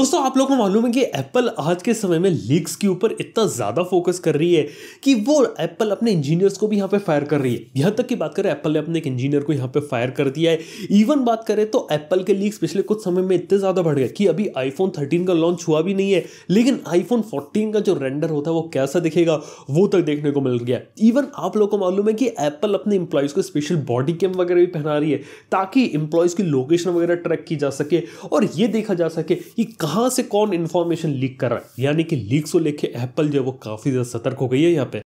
दोस्तों आप लोग को मालूम है कि एप्पल आज के समय में लीक्स के ऊपर इतना ज़्यादा फोकस कर रही है कि वो एप्पल अपने इंजीनियर्स को भी यहाँ पे फायर कर रही है यहाँ तक की बात करें एप्पल ने अपने एक इंजीनियर को यहाँ पे फायर कर दिया है इवन बात करें तो एप्पल के लीक्स पिछले कुछ समय में इतने ज़्यादा बढ़ गए कि अभी आईफोन थर्टीन का लॉन्च हुआ भी नहीं है लेकिन आईफोन फोर्टीन का जो रेंडर होता है वो कैसा दिखेगा वो तक देखने को मिल गया इवन आप लोग को मालूम है कि एप्पल अपने इंप्लॉयज़ को स्पेशल बॉडी कैम वगैरह भी पहना रही है ताकि इंप्लॉयज़ की लोकेशन वगैरह ट्रैक की जा सके और ये देखा जा सके कि कहां से कौन इंफॉर्मेशन लीक कर रहा है यानी कि लीक को लेके एप्पल जो है वो काफ़ी ज़्यादा सतर्क हो गई है यहाँ पे